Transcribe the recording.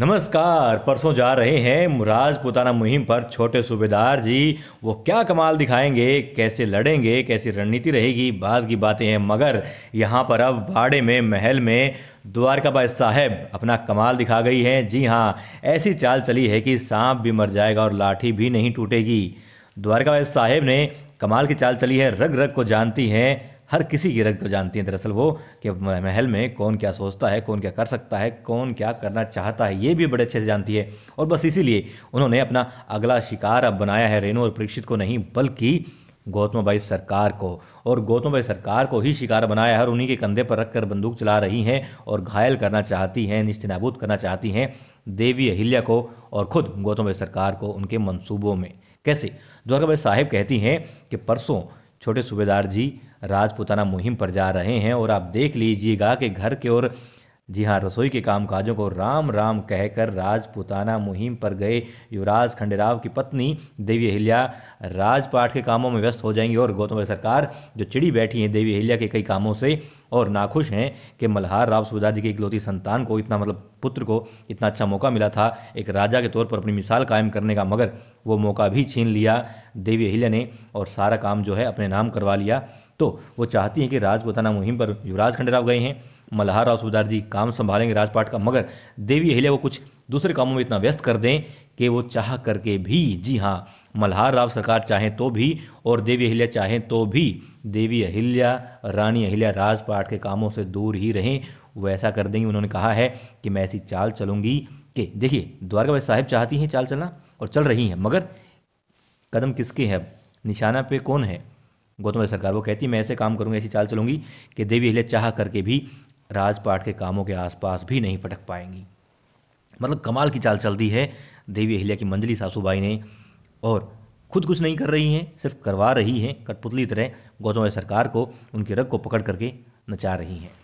नमस्कार परसों जा रहे हैं पुताना मुहिम पर छोटे सूबेदार जी वो क्या कमाल दिखाएंगे कैसे लड़ेंगे कैसी रणनीति रहेगी बाद की बातें हैं मगर यहाँ पर अब बाड़े में महल में द्वारकाबाई साहब अपना कमाल दिखा गई हैं जी हाँ ऐसी चाल चली है कि सांप भी मर जाएगा और लाठी भी नहीं टूटेगी द्वारकाबाई साहेब ने कमाल की चाल चली है रग रग को जानती हैं हर किसी की रग को जानती हैं दरअसल वो कि महल में कौन क्या सोचता है कौन क्या कर सकता है कौन क्या करना चाहता है ये भी बड़े अच्छे से जानती है और बस इसीलिए उन्होंने अपना अगला शिकार अब बनाया है रेणु और परीक्षित को नहीं बल्कि भाई सरकार को और गौतमाबाई सरकार को ही शिकार बनाया है और उन्हीं के कंधे पर रखकर बंदूक चला रही हैं और घायल करना चाहती हैं नाबूद करना चाहती हैं देवी अहिल्या को और खुद भाई सरकार को उनके मंसूबों में कैसे द्वारकाबाई साहिब कहती हैं कि परसों छोटे सूबेदार जी राजपुताना मुहिम पर जा रहे हैं और आप देख लीजिएगा कि घर के और जी हाँ रसोई के कामकाजों को राम राम कहकर राजपुताना मुहिम पर गए युवराज खंडेराव की पत्नी देवी अहिल्या राजपाठ के कामों में व्यस्त हो जाएंगी और गौतम सरकार जो चिड़ी बैठी हैं देवी अहिल्या के कई कामों से और नाखुश हैं कि मल्हार राव सुबेदार जी के इकलौती संतान को इतना मतलब पुत्र को इतना अच्छा मौका मिला था एक राजा के तौर पर अपनी मिसाल कायम करने का मगर वो मौका भी छीन लिया देवी अहिल्या ने और सारा काम जो है अपने नाम करवा लिया तो वो चाहती हैं कि राजपुताना मुहिम पर युवराज खंडेराव गए हैं मल्हार राव सुबेदार जी काम संभालेंगे राजपाट का मगर देवी अहिल्या वो कुछ दूसरे कामों में इतना व्यस्त कर दें कि वो चाह करके भी जी हाँ मल्हार राव सरकार चाहें तो भी और देवी अहिल्या चाहें तो भी देवी अहिल्या रानी अहिल्या राजपाट के कामों से दूर ही रहें वो ऐसा कर देंगी उन्होंने कहा है कि मैं ऐसी चाल चलूँगी कि देखिए द्वारकाबाई साहेब चाहती हैं चाल चलना और चल रही हैं मगर कदम किसके हैं अब निशाना पे कौन है गौतम सरकार वो कहती मैं ऐसे काम करूँगी ऐसी चाल चलूँगी कि देवी हिले चाह करके भी राजपाट के कामों के आसपास भी नहीं पटक पाएंगी मतलब कमाल की चाल चल दी है देवी अहिल्या की मंजली सासूबाई ने और खुद कुछ नहीं कर रही हैं सिर्फ करवा रही हैं कठपुतली तरह गौतम सरकार को उनके रग को पकड़ करके नचा रही हैं